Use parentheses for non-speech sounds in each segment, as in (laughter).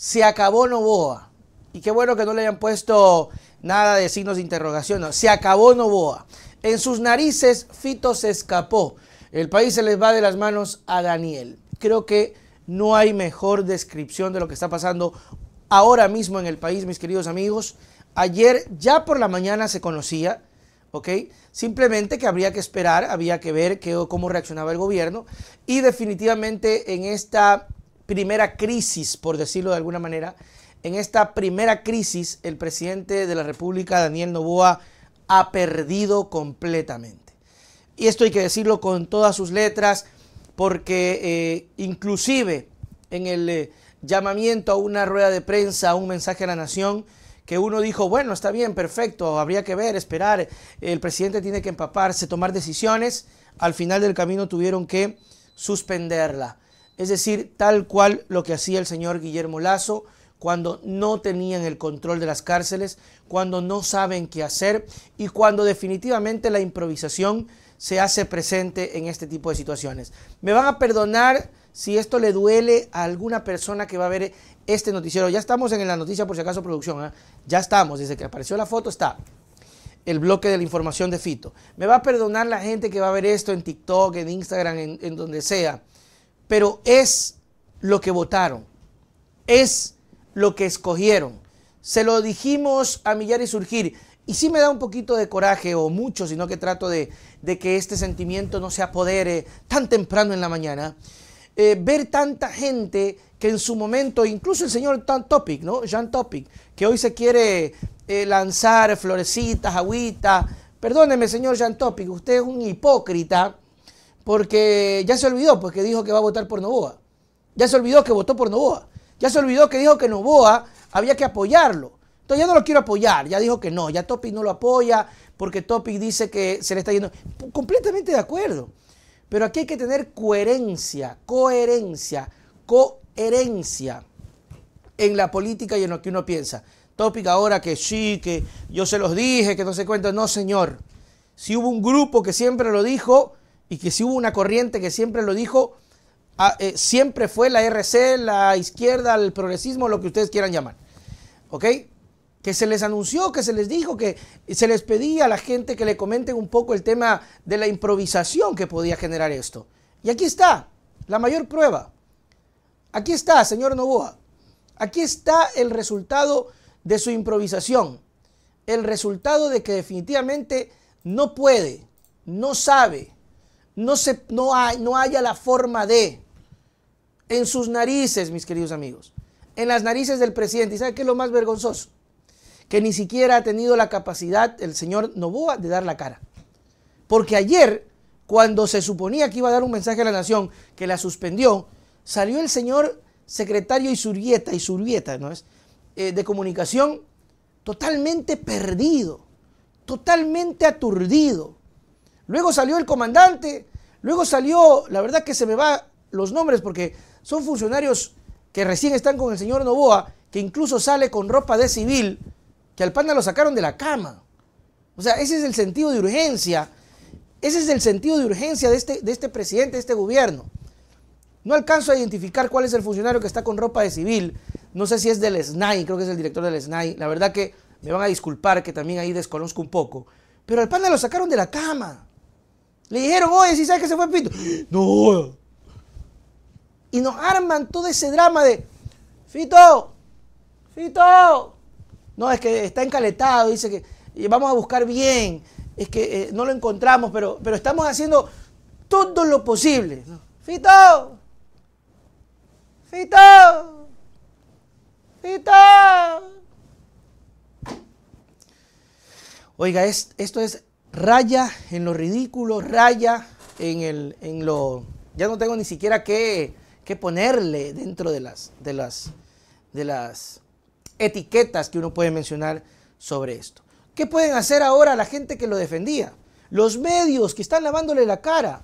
se acabó Novoa. Y qué bueno que no le hayan puesto nada de signos de interrogación. Se acabó Novoa. En sus narices Fito se escapó. El país se les va de las manos a Daniel. Creo que no hay mejor descripción de lo que está pasando ahora mismo en el país, mis queridos amigos. Ayer ya por la mañana se conocía, ¿ok? Simplemente que habría que esperar, había que ver cómo reaccionaba el gobierno. Y definitivamente en esta primera crisis, por decirlo de alguna manera, en esta primera crisis el presidente de la República, Daniel Novoa, ha perdido completamente. Y esto hay que decirlo con todas sus letras, porque eh, inclusive en el eh, llamamiento a una rueda de prensa, a un mensaje a la nación, que uno dijo, bueno, está bien, perfecto, habría que ver, esperar, el presidente tiene que empaparse, tomar decisiones, al final del camino tuvieron que suspenderla es decir, tal cual lo que hacía el señor Guillermo Lazo cuando no tenían el control de las cárceles, cuando no saben qué hacer y cuando definitivamente la improvisación se hace presente en este tipo de situaciones. Me van a perdonar si esto le duele a alguna persona que va a ver este noticiero. Ya estamos en la noticia, por si acaso, producción. ¿ah? Ya estamos, desde que apareció la foto está el bloque de la información de Fito. Me va a perdonar la gente que va a ver esto en TikTok, en Instagram, en donde sea pero es lo que votaron, es lo que escogieron. Se lo dijimos a Millar y Surgir, y sí me da un poquito de coraje, o mucho, sino que trato de, que este sentimiento no se apodere tan temprano en la mañana. Eh, ver tanta gente que en su momento, incluso el señor Jan Topic, ¿no? Jean Topic, que hoy se quiere eh, lanzar florecitas, agüita. Perdóneme, señor Jean Topic, usted es un hipócrita porque ya se olvidó, porque pues, dijo que va a votar por Novoa. Ya se olvidó que votó por Novoa. Ya se olvidó que dijo que Novoa había que apoyarlo. Entonces ya no lo quiero apoyar, ya dijo que no, ya Topic no lo apoya porque Topic dice que se le está yendo. Completamente de acuerdo. Pero aquí hay que tener coherencia, coherencia, coherencia en la política y en lo que uno piensa. Topic ahora que sí, que yo se los dije, que no se cuenta. No, señor. Si hubo un grupo que siempre lo dijo, y que si hubo una corriente que siempre lo dijo, ah, eh, siempre fue la RC, la izquierda, el progresismo, lo que ustedes quieran llamar. ¿Ok? Que se les anunció, que se les dijo, que se les pedía a la gente que le comenten un poco el tema de la improvisación que podía generar esto. Y aquí está, la mayor prueba. Aquí está, señor Novoa. Aquí está el resultado de su improvisación. El resultado de que definitivamente no puede, no sabe, no, se, no, hay, no haya la forma de, en sus narices, mis queridos amigos, en las narices del presidente. ¿Y sabe qué es lo más vergonzoso? Que ni siquiera ha tenido la capacidad el señor Novoa de dar la cara. Porque ayer, cuando se suponía que iba a dar un mensaje a la nación, que la suspendió, salió el señor secretario Isurrieta, Isurvieta, ¿no es? Eh, de comunicación, totalmente perdido, totalmente aturdido Luego salió el comandante, luego salió, la verdad que se me va los nombres porque son funcionarios que recién están con el señor Novoa, que incluso sale con ropa de civil, que al panda lo sacaron de la cama. O sea, ese es el sentido de urgencia, ese es el sentido de urgencia de este, de este presidente, de este gobierno. No alcanzo a identificar cuál es el funcionario que está con ropa de civil. No sé si es del SNAI, creo que es el director del SNAI. La verdad que me van a disculpar que también ahí desconozco un poco. Pero al panda lo sacaron de la cama. Le dijeron, oye, si sabes que se fue Pito. No. Y nos arman todo ese drama de, Fito, Fito. No, es que está encaletado, dice que eh, vamos a buscar bien. Es que eh, no lo encontramos, pero, pero estamos haciendo todo lo posible. Fito, Fito, Fito. Oiga, esto es raya en lo ridículo, raya en, el, en lo... Ya no tengo ni siquiera que, ponerle dentro de las, de, las, de las etiquetas que uno puede mencionar sobre esto. ¿Qué pueden hacer ahora la gente que lo defendía? Los medios que están lavándole la cara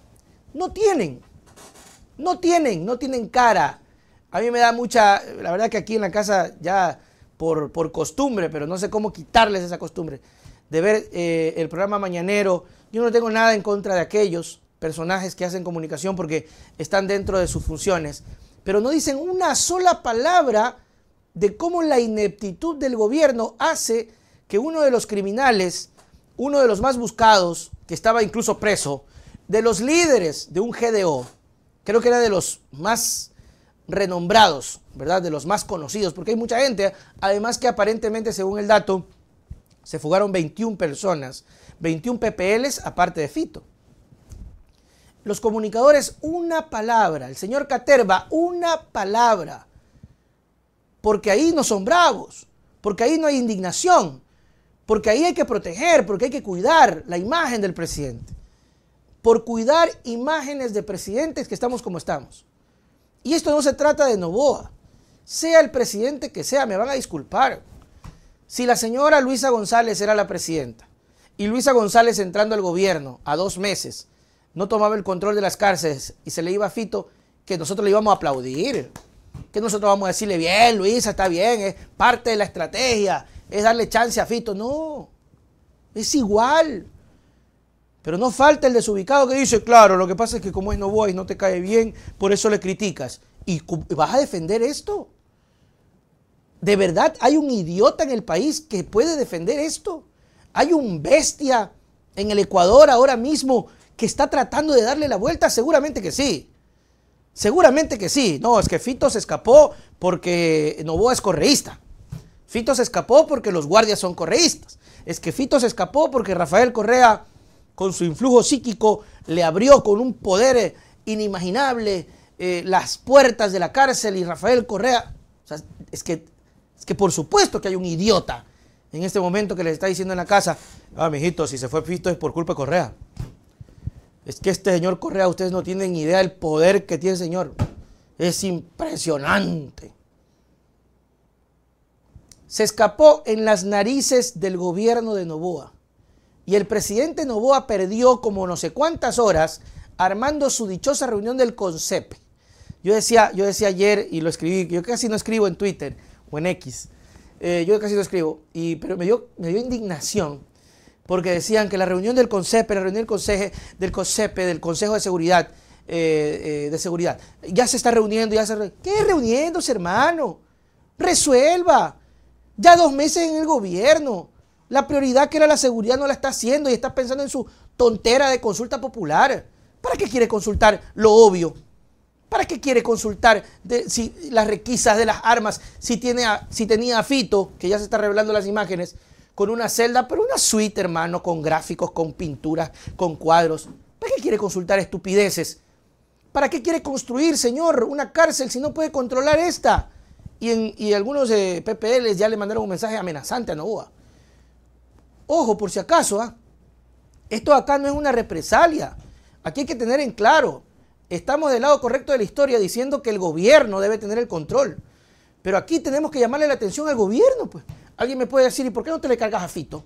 no tienen, no tienen, no tienen cara. A mí me da mucha, la verdad que aquí en la casa ya por, por costumbre, pero no sé cómo quitarles esa costumbre de ver eh, el programa Mañanero. Yo no tengo nada en contra de aquellos personajes que hacen comunicación porque están dentro de sus funciones, pero no dicen una sola palabra de cómo la ineptitud del gobierno hace que uno de los criminales, uno de los más buscados, que estaba incluso preso, de los líderes de un GDO, creo que era de los más renombrados, ¿verdad? De los más conocidos, porque hay mucha gente, además que aparentemente, según el dato, se fugaron 21 personas, 21 PPLs aparte de Fito. Los comunicadores, una palabra. El señor Caterva, una palabra. Porque ahí no son bravos, porque ahí no hay indignación, porque ahí hay que proteger, porque hay que cuidar la imagen del presidente. Por cuidar imágenes de presidentes que estamos como estamos. Y esto no se trata de Novoa. Sea el presidente que sea, me van a disculpar. Si la señora Luisa González era la presidenta y Luisa González entrando al gobierno a dos meses no tomaba el control de las cárceles y se le iba a Fito, que nosotros le íbamos a aplaudir, que nosotros vamos a decirle, bien, Luisa, está bien, es parte de la estrategia, es darle chance a Fito. No, es igual. Pero no falta el desubicado que dice, claro, lo que pasa es que como es no voy, no te cae bien, por eso le criticas. ¿Y vas a defender esto? ¿De verdad hay un idiota en el país que puede defender esto? Hay un bestia en el Ecuador ahora mismo que está tratando de darle la vuelta, seguramente que sí. Seguramente que sí. No, es que Fito se escapó porque Novoa es correísta. Fito se escapó porque los guardias son correístas. Es que Fito se escapó porque Rafael Correa, con su influjo psíquico, le abrió con un poder eh, inimaginable eh, las puertas de la cárcel y Rafael Correa. O sea, es que es que por supuesto que hay un idiota en este momento que les está diciendo en la casa, ah, mijito, si se fue Fito es por culpa de Correa. Es que este señor Correa, ustedes no tienen idea del poder que tiene el señor. Es impresionante. Se escapó en las narices del gobierno de Novoa. Y el presidente Novoa perdió como no sé cuántas horas armando su dichosa reunión del CONCEP. Yo decía, yo decía ayer y lo escribí, yo casi no escribo en Twitter, o en X. Eh, yo casi lo escribo, y, pero me dio, me dio indignación porque decían que la reunión del CONCEPE, la reunión del consejo del, del Consejo de Seguridad, eh, eh, de Seguridad, ya se está reuniendo, ya se ¿Qué reuniéndose, hermano? Resuelva. Ya dos meses en el gobierno. La prioridad que era la seguridad no la está haciendo y está pensando en su tontera de consulta popular. ¿Para qué quiere consultar lo obvio? ¿Para qué quiere consultar de, si, las requisas de las armas? Si, tiene si tenía a Fito, que ya se está revelando las imágenes, con una celda, pero una suite, hermano, con gráficos, con pinturas, con cuadros. ¿Para qué quiere consultar estupideces? ¿Para qué quiere construir, señor, una cárcel si no puede controlar esta? Y, algunos PPL PPLs ya le mandaron un mensaje amenazante a Novoa. Ojo, por si acaso, ¿ah? esto acá no es una represalia. Aquí hay que tener en claro, Estamos del lado correcto de la historia diciendo que el gobierno debe tener el control. Pero aquí tenemos que llamarle la atención al gobierno. Pues. Alguien me puede decir, ¿y por qué no te le cargas a Fito?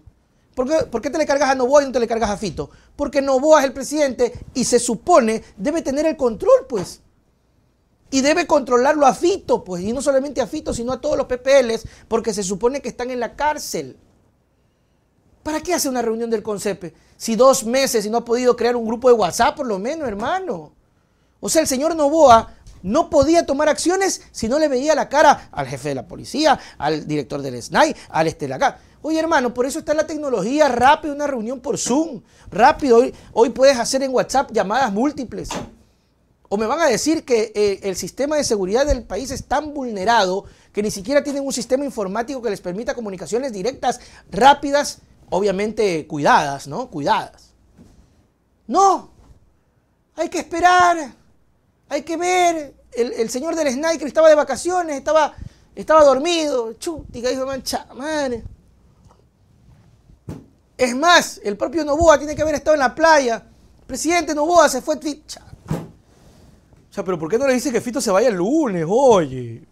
¿Por qué, ¿Por qué, te le cargas a Novoa y no te le cargas a Fito? Porque Novoa es el presidente y se supone debe tener el control, pues. Y debe controlarlo a Fito, pues. Y no solamente a Fito, sino a todos los PPLs, porque se supone que están en la cárcel. ¿Para qué hace una reunión del CONCEPE? Si dos meses y no ha podido crear un grupo de WhatsApp, por lo menos, hermano. O sea, el señor Novoa no podía tomar acciones si no le veía la cara al jefe de la policía, al director del SNAI, al este Oye, hermano, por eso está la tecnología rápida, una reunión por Zoom. Rápido, hoy, hoy puedes hacer en WhatsApp llamadas múltiples. O me van a decir que eh, el sistema de seguridad del país es tan vulnerado que ni siquiera tienen un sistema informático que les permita comunicaciones directas, rápidas, obviamente cuidadas, ¿no? Cuidadas. No, hay que esperar hay que ver, el, señor del sniper estaba de vacaciones, estaba, estaba dormido, chutica, dijo, mancha, madre. Es más, el propio Novoa tiene que haber estado en la playa. presidente Novoa se fue. Cha. O sea, pero ¿por qué no le dice que Fito se vaya el lunes, oye?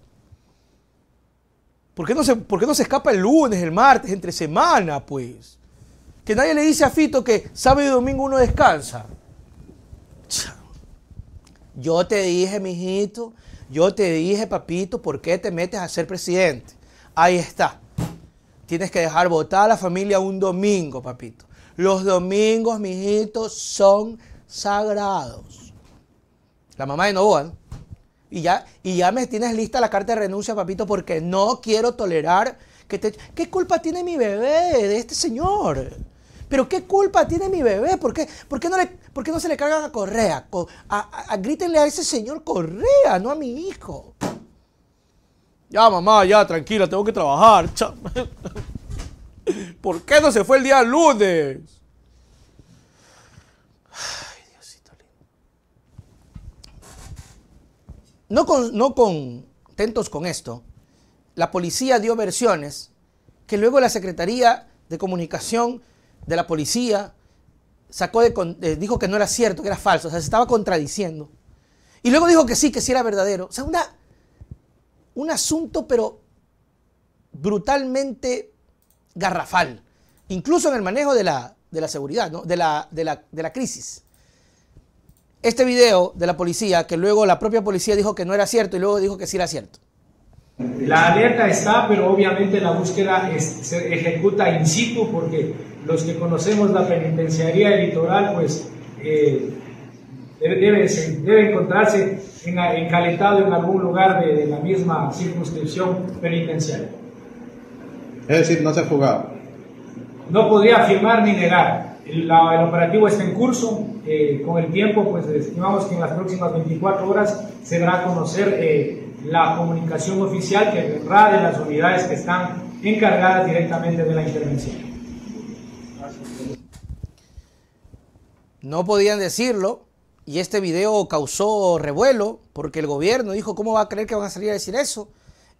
¿Por qué, no se, ¿Por qué no se escapa el lunes, el martes, entre semana, pues? Que nadie le dice a Fito que sábado y domingo uno descansa. Yo te dije, mijito, yo te dije, papito, ¿por qué te metes a ser presidente? Ahí está. Tienes que dejar votar a la familia un domingo, papito. Los domingos, mijito, son sagrados. La mamá de Novoa, ¿no? Y ya, y ya me tienes lista la carta de renuncia, papito, porque no quiero tolerar que te... ¿Qué culpa tiene mi bebé de este señor? Pero ¿qué culpa tiene mi bebé? ¿Por qué, por qué no le ¿Por qué no se le cargan a Correa? A, a, grítenle a ese señor Correa, no a mi hijo. Ya, mamá, ya, tranquila, tengo que trabajar. (laughs) ¿Por qué no se fue el día lunes? Ay, Diosito lindo. No, no contentos con esto, la policía dio versiones que luego la Secretaría de Comunicación de la Policía sacó de, dijo que no era cierto, que era falso, o sea, se estaba contradiciendo. Y luego dijo que sí, que sí era verdadero. O sea, un asunto pero brutalmente garrafal, incluso en el manejo de la, seguridad, ¿no? de, la, de, la, crisis. Este video de la policía, que luego la propia policía dijo que no era cierto y luego dijo que sí era cierto. La alerta está, pero obviamente la búsqueda se ejecuta in situ porque los que conocemos la penitenciaría litoral, pues eh, debe, debe, encontrarse en, encalentado en algún lugar de, la misma circunscripción penitenciaria. Es decir, no se ha fugado. No podría afirmar ni negar. el operativo está en curso. Eh, con el tiempo, pues estimamos que en las próximas 24 horas se dará a conocer eh, la comunicación oficial que vendrá de las unidades que están encargadas directamente de la intervención. No podían decirlo y este video causó revuelo porque el gobierno dijo, ¿cómo va a creer que van a salir a decir eso?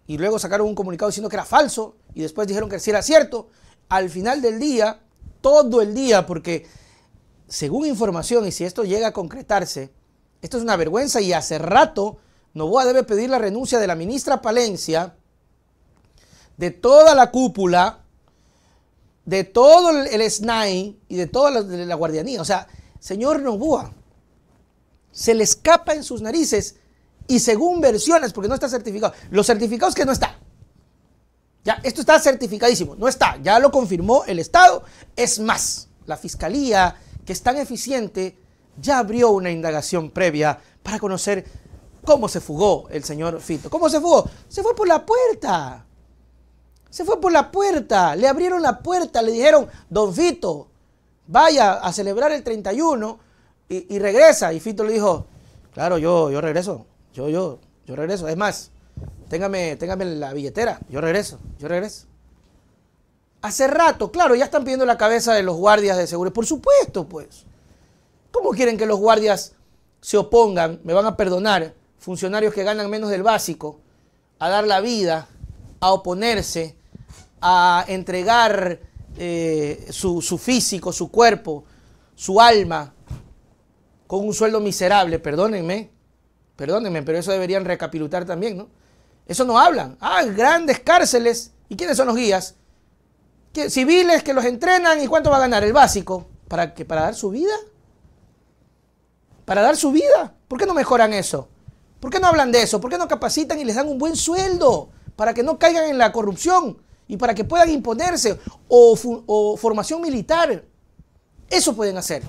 Y luego sacaron un comunicado diciendo que era falso y después dijeron que sí era cierto. Al final del día, todo el día, porque según información y si esto llega a concretarse, esto es una vergüenza y hace rato Novoa debe pedir la renuncia de la ministra Palencia, de toda la cúpula, de todo el SNAI y de toda la, la guardianía. O sea, señor Noboa, se le escapa en sus narices y según versiones, porque no está certificado, los certificados que no está. Ya, esto está certificadísimo, no está, ya lo confirmó el Estado. Es más, la Fiscalía, que es tan eficiente, ya abrió una indagación previa para conocer cómo se fugó el señor Fito. ¿Cómo se fugó? Se fue por la puerta. Se fue por la puerta, le abrieron la puerta, le dijeron, don Fito, vaya a celebrar el 31 y, regresa. Y Fito le dijo, claro, yo, yo regreso, yo, yo, yo regreso. Es más, téngame, téngame la billetera, yo regreso, yo regreso. Hace rato, claro, ya están pidiendo la cabeza de los guardias de seguridad. Por supuesto, pues. ¿Cómo quieren que los guardias se opongan? Me van a perdonar, funcionarios que ganan menos del básico, a dar la vida, a oponerse, a entregar eh, su, físico, su cuerpo, su alma, con un sueldo miserable, perdónenme, perdónenme, pero eso deberían recapitular también, ¿no? Eso no hablan. Ah, grandes cárceles. ¿Y quiénes son los guías? ¿Qué, civiles que los entrenan y cuánto va a ganar el básico. ¿Para que ¿Para dar su vida? ¿Para dar su vida? ¿Por qué no mejoran eso? ¿Por qué no hablan de eso? ¿Por qué no capacitan y les dan un buen sueldo para que no caigan en la corrupción? y para que puedan imponerse o, formación militar. Eso pueden hacer.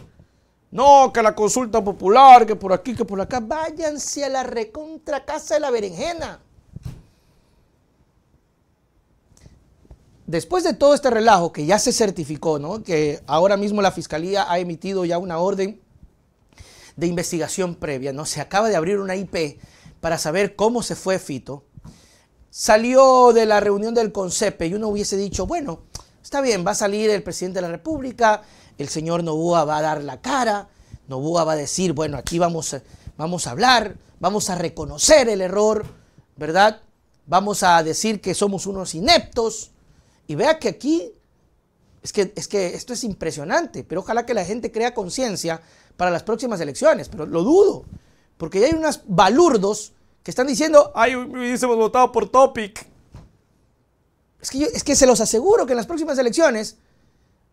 No, que la consulta popular, que por aquí, que por acá. Váyanse a la recontra casa de la berenjena. Después de todo este relajo que ya se certificó, ¿no? que ahora mismo la Fiscalía ha emitido ya una orden de investigación previa, ¿no? se acaba de abrir una IP para saber cómo se fue Fito, salió de la reunión del CONCEPE y uno hubiese dicho, bueno, está bien, va a salir el presidente de la República, el señor Novoa va a dar la cara, Novoa va a decir, bueno, aquí vamos, vamos a hablar, vamos a reconocer el error, ¿verdad? Vamos a decir que somos unos ineptos. Y vea que aquí, es que, es que esto es impresionante, pero ojalá que la gente crea conciencia para las próximas elecciones, pero lo dudo, porque ya hay unos balurdos que están diciendo, ay, hubiésemos votado por Topic. Es que, se los aseguro que en las próximas elecciones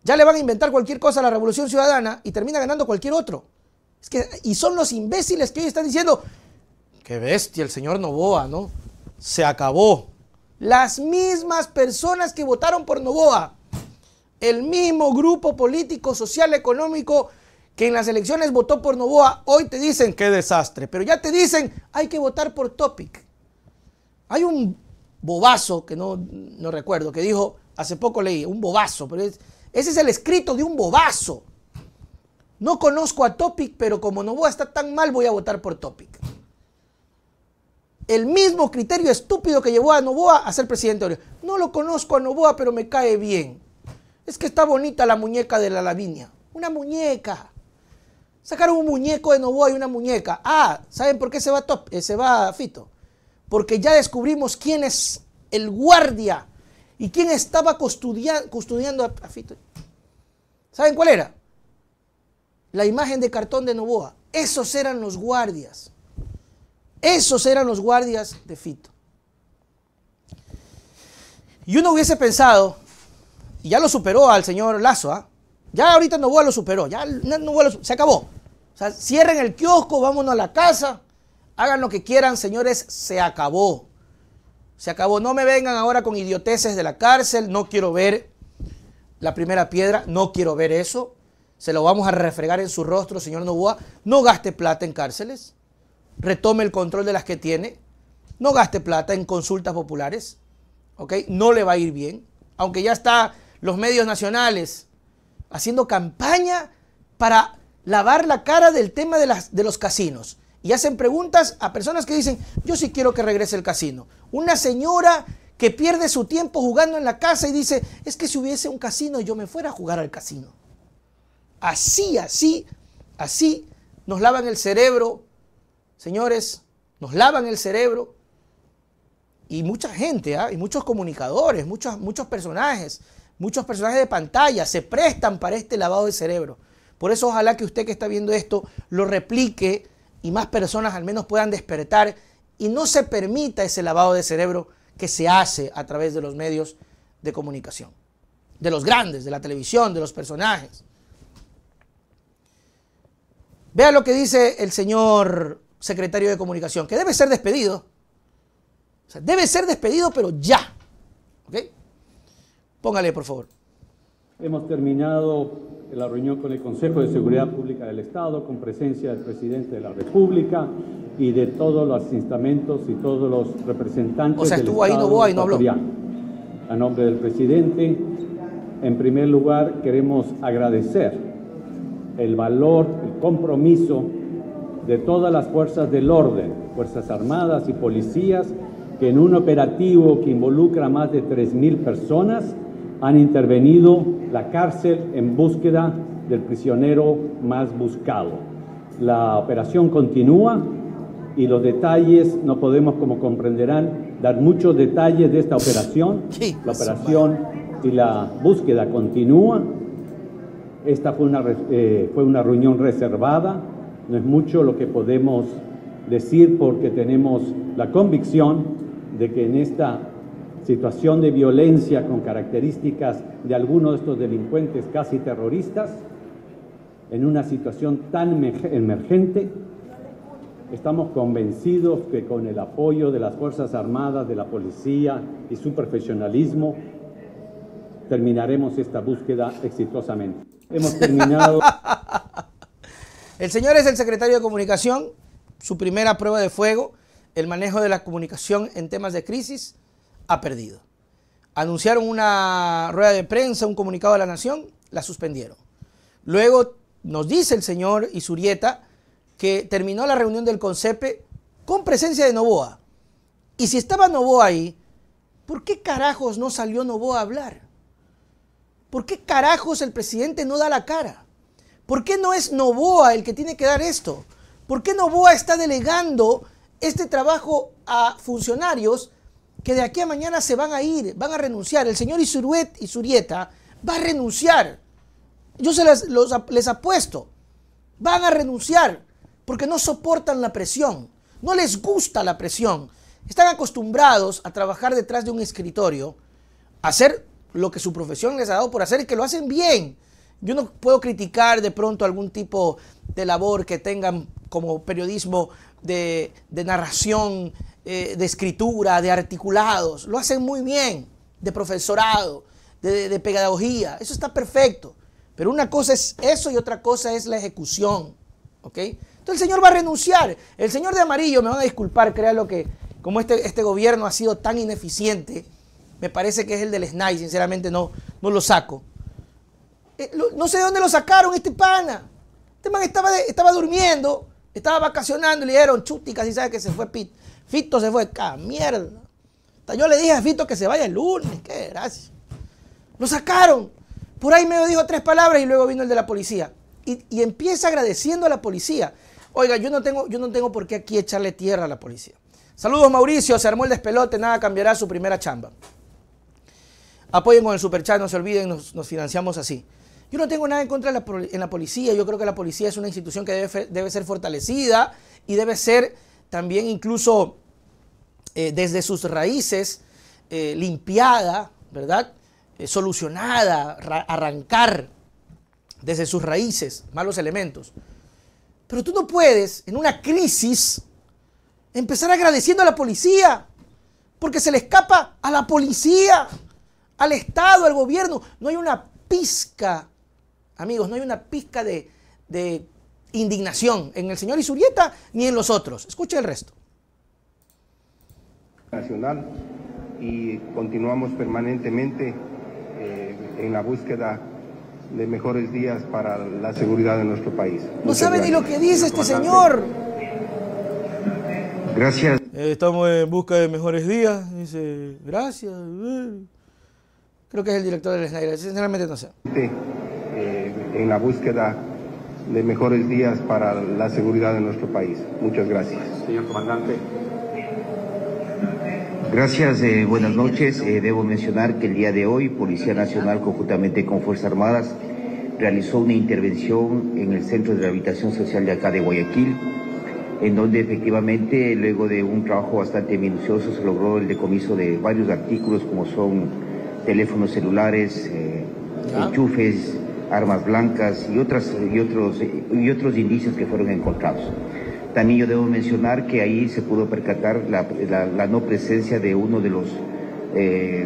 ya le van a inventar cualquier cosa a la Revolución Ciudadana y termina ganando cualquier otro. que, y son los imbéciles que hoy están diciendo, qué bestia el señor Novoa, ¿no? Se acabó. Las mismas personas que votaron por Novoa, el mismo grupo político, social, económico, que en las elecciones votó por Novoa, hoy te dicen qué desastre, pero ya te dicen hay que votar por Topic. Hay un bobazo que no, recuerdo, que dijo, hace poco leí, un bobazo, pero ese es el escrito de un bobazo. No conozco a Topic, pero como Novoa está tan mal, voy a votar por Topic. El mismo criterio estúpido que llevó a Novoa a ser presidente de No lo conozco a Novoa, pero me cae bien. Es que está bonita la muñeca de la Lavinia. Una muñeca. Sacaron un muñeco de Novoa y una muñeca. Ah, ¿saben por qué se va, top, eh, va Fito? Porque ya descubrimos quién es el guardia y quién estaba custodiando a, Fito. ¿Saben cuál era? La imagen de cartón de Novoa. Esos eran los guardias. Esos eran los guardias de Fito. Y uno hubiese pensado, y ya lo superó al señor Lazo, ¿ah? Ya ahorita Novoa lo superó, ya Novoa se acabó. O sea, cierren el kiosco, vámonos a la casa, hagan lo que quieran, señores, se acabó. Se acabó. No me vengan ahora con idioteces de la cárcel, no quiero ver la primera piedra, no quiero ver eso. Se lo vamos a refregar en su rostro, señor Novoa. No gaste plata en cárceles. Retome el control de las que tiene. No gaste plata en consultas populares. ¿Ok? No le va a ir bien. Aunque ya está los medios nacionales haciendo campaña para lavar la cara del tema de, los casinos. Y hacen preguntas a personas que dicen, yo sí quiero que regrese el casino. Una señora que pierde su tiempo jugando en la casa y dice, es que si hubiese un casino yo me fuera a jugar al casino. Así, así, así nos lavan el cerebro, señores, nos lavan el cerebro. Y mucha gente, ¿ah? y muchos comunicadores, muchos, muchos personajes, muchos personajes de pantalla se prestan para este lavado de cerebro. Por eso ojalá que usted que está viendo esto lo replique y más personas al menos puedan despertar y no se permita ese lavado de cerebro que se hace a través de los medios de comunicación, de los grandes, de la televisión, de los personajes. Vea lo que dice el señor secretario de comunicación, que debe ser despedido. O sea, debe ser despedido, pero ya. Póngale, por favor. Hemos terminado la reunión con el Consejo de Seguridad Pública del Estado, con presencia del presidente de la República y de todos los instamentos y todos los representantes. O sea, estuvo del ahí no no A nombre del presidente, en primer lugar queremos agradecer el valor, el compromiso de todas las fuerzas del orden, fuerzas armadas y policías, que en un operativo que involucra a más de 3.000 personas, han intervenido la cárcel en búsqueda del prisionero más buscado. La operación continúa y los detalles, no podemos, como comprenderán, dar muchos detalles de esta operación. La operación y la búsqueda continúa. Esta fue una, eh, fue una reunión reservada, no es mucho lo que podemos decir porque tenemos la convicción de que en esta situación de violencia con características de algunos de estos delincuentes casi terroristas, en una situación tan emergente, estamos convencidos que con el apoyo de las Fuerzas Armadas, de la Policía y su profesionalismo, terminaremos esta búsqueda exitosamente. Hemos terminado... (laughs) el señor es el secretario de Comunicación, su primera prueba de fuego, el manejo de la comunicación en temas de crisis ha perdido. Anunciaron una rueda de prensa, un comunicado a la nación, la suspendieron. Luego nos dice el señor Isurieta que terminó la reunión del CONCEPE con presencia de Novoa. Y si estaba Novoa ahí, ¿por qué carajos no salió Novoa a hablar? ¿Por qué carajos el presidente no da la cara? ¿Por qué no es Novoa el que tiene que dar esto? ¿Por qué Novoa está delegando este trabajo a funcionarios que de aquí a mañana se van a ir, van a renunciar. El señor Isuruet, Isurieta va a renunciar. Yo se les, apuesto, van a renunciar porque no soportan la presión, no les gusta la presión. Están acostumbrados a trabajar detrás de un escritorio, a hacer lo que su profesión les ha dado por hacer y que lo hacen bien. Yo no puedo criticar de pronto algún tipo de labor que tengan como periodismo de narración eh, de escritura, de articulados, lo hacen muy bien, de profesorado, de, pedagogía, eso está perfecto. Pero una cosa es eso y otra cosa es la ejecución. ¿ok? Entonces el Señor va a renunciar. El Señor de amarillo, me van a disculpar, lo que como este, este gobierno ha sido tan ineficiente, me parece que es el del SNAI, sinceramente no, no lo saco. Eh, no sé de dónde lo sacaron este pana. Este man estaba, estaba durmiendo, estaba vacacionando le dieron chuti, y sabe que se fue Pit. Fito se fue, ¡ca mierda! yo le dije a Fito que se vaya el lunes, qué gracia. Lo sacaron. Por ahí me dijo tres palabras y luego vino el de la policía. Y, empieza agradeciendo a la policía. Oiga, yo no, tengo, yo no tengo por qué aquí echarle tierra a la policía. Saludos Mauricio, se armó el despelote, nada cambiará su primera chamba. Apoyen con el superchat, no se olviden, nos, financiamos así. Yo no tengo nada en contra de la, en la policía, yo creo que la policía es una institución que debe ser fortalecida y debe ser también incluso eh, desde sus raíces, eh, limpiada, ¿verdad? Eh, solucionada, arrancar desde sus raíces malos elementos. Pero tú no puedes, en una crisis, empezar agradeciendo a la policía, porque se le escapa a la policía, al Estado, al gobierno. No hay una pizca, amigos, no hay una pizca de indignación en el señor Isurieta ni en los otros. Escuche el resto. Nacional y continuamos permanentemente eh, en la búsqueda de mejores días para la seguridad de nuestro país. No sabe ni lo que dice este señor. Gracias. Eh, estamos en busca de mejores días. Dice, gracias. Eh. Creo que es el director del Snyder. Sinceramente no sé. en la búsqueda de mejores días para la seguridad de nuestro país. Muchas gracias. Señor comandante. Gracias, eh, buenas noches. Eh, debo mencionar que el día de hoy Policía Nacional, conjuntamente con Fuerzas Armadas, realizó una intervención en el Centro de Rehabilitación Social de acá de Guayaquil, en donde efectivamente, luego de un trabajo bastante minucioso, se logró el decomiso de varios artículos como son teléfonos celulares, eh, enchufes, armas blancas y, otras, y, otros, y otros indicios que fueron encontrados. También yo debo mencionar que ahí se pudo percatar la, no presencia de uno de los eh,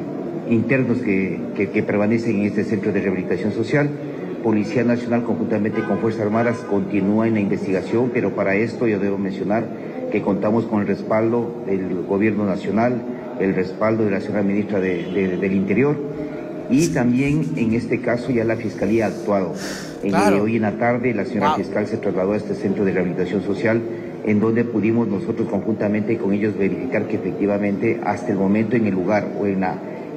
internos que, permanecen en este centro de rehabilitación social. Policía Nacional conjuntamente con Fuerzas Armadas continúa en la investigación, pero para esto yo debo mencionar que contamos con el respaldo del Gobierno Nacional, el respaldo de la señora ministra del Interior y también en este caso ya la fiscalía ha actuado. Eh, hoy en la tarde la señora fiscal se trasladó a este centro de rehabilitación social en donde pudimos nosotros conjuntamente con ellos verificar que efectivamente hasta el momento en el lugar o en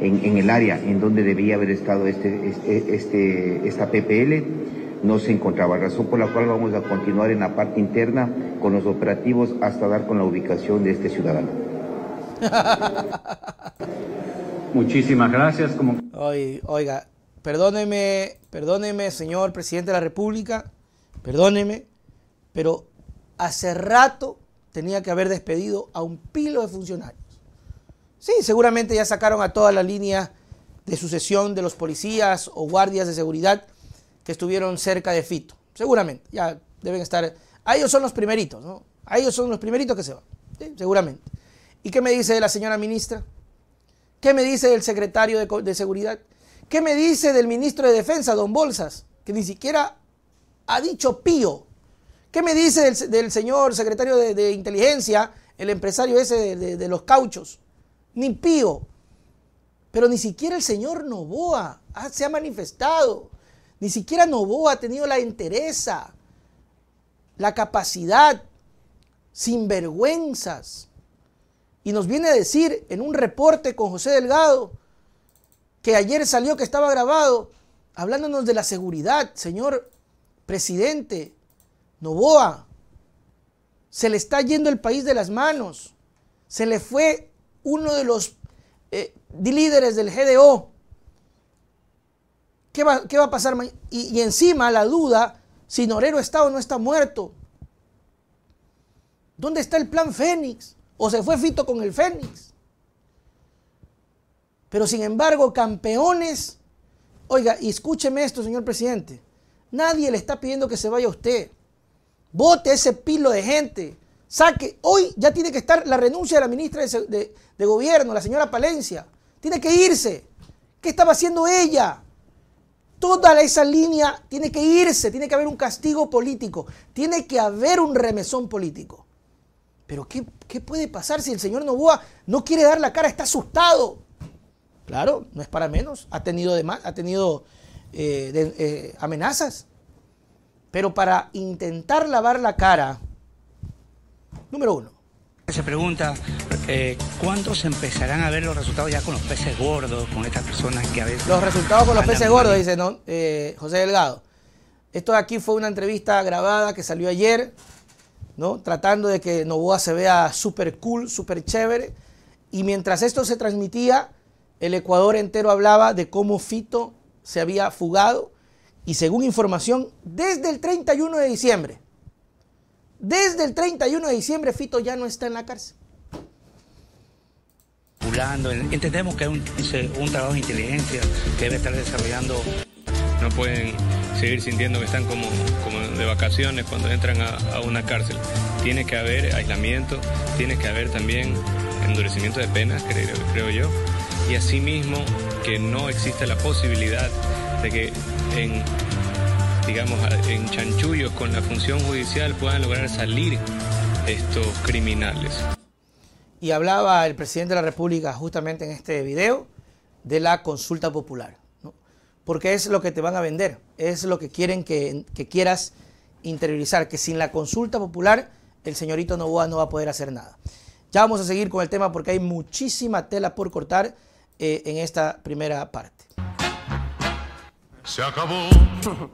en, el área en donde debía haber estado este, este, este esta PPL no se encontraba, razón por la cual vamos a continuar en la parte interna con los operativos hasta dar con la ubicación de este ciudadano. (laughs) Muchísimas gracias. Como... Oiga, perdóneme, perdóneme, señor presidente de la República, perdóneme, pero hace rato tenía que haber despedido a un pilo de funcionarios. Sí, seguramente ya sacaron a toda la línea de sucesión de los policías o guardias de seguridad que estuvieron cerca de Fito. Seguramente, ya deben estar. A ellos son los primeritos, ¿no? A ellos son los primeritos que se van, ¿sí? seguramente. ¿Y qué me dice la señora ministra? ¿Qué me dice el secretario de, Seguridad? ¿Qué me dice del ministro de Defensa, don Bolsas, que ni siquiera ha dicho pío? ¿Qué me dice del, señor secretario de, Inteligencia, el empresario ese de, los cauchos? Ni pío. Pero ni siquiera el señor Novoa se ha manifestado. Ni siquiera Novoa ha tenido la entereza, la capacidad, sin vergüenzas y nos viene a decir en un reporte con José Delgado, que ayer salió que estaba grabado, hablándonos de la seguridad, señor presidente Novoa. Se le está yendo el país de las manos. Se le fue uno de los eh, líderes del GDO. ¿Qué va, a pasar? Y, y encima la duda si Norero está o no está muerto. ¿Dónde está el plan Fénix? o se fue Fito con el Fénix. Pero sin embargo, campeones, oiga, y escúcheme esto, señor presidente, nadie le está pidiendo que se vaya usted. Vote ese pilo de gente. Saque, hoy ya tiene que estar la renuncia de la ministra de, de gobierno, la señora Palencia. Tiene que irse. ¿Qué estaba haciendo ella? toda esa línea tiene que irse, tiene que haber un castigo político, tiene que haber un remesón político. Pero ¿qué, puede pasar si el señor Novoa no quiere dar la cara? Está asustado. Claro, no es para menos. Ha tenido, de, ha tenido eh, eh, amenazas. Pero para intentar lavar la cara, número uno. Se pregunta, eh, ¿cuándo se empezarán a ver los resultados ya con los peces gordos, con estas personas que a veces... Los resultados con los peces gordos, dice ¿no? Eh, José Delgado. Esto de aquí fue una entrevista grabada que salió ayer ¿no? Tratando de que Novoa se vea súper cool, súper chévere. Y mientras esto se transmitía, el Ecuador entero hablaba de cómo Fito se había fugado. Y según información, desde el 31 de diciembre, desde el 31 de diciembre Fito ya no está en la cárcel. Entendemos que es un, un trabajo de inteligencia que debe estar desarrollando. No pueden seguir sintiendo que están como, como de vacaciones cuando entran a, una cárcel. Tiene que haber aislamiento, tiene que haber también endurecimiento de penas, creo, yo, y asimismo que no exista la posibilidad de que en digamos, en chanchullos con la función judicial puedan lograr salir estos criminales. Y hablaba el presidente de la República justamente en este video de la consulta popular porque es lo que te van a vender, es lo que quieren que, quieras interiorizar, que sin la consulta popular el señorito Novoa no va a poder hacer nada. Ya vamos a seguir con el tema porque hay muchísima tela por cortar eh, en esta primera parte. Se acabó.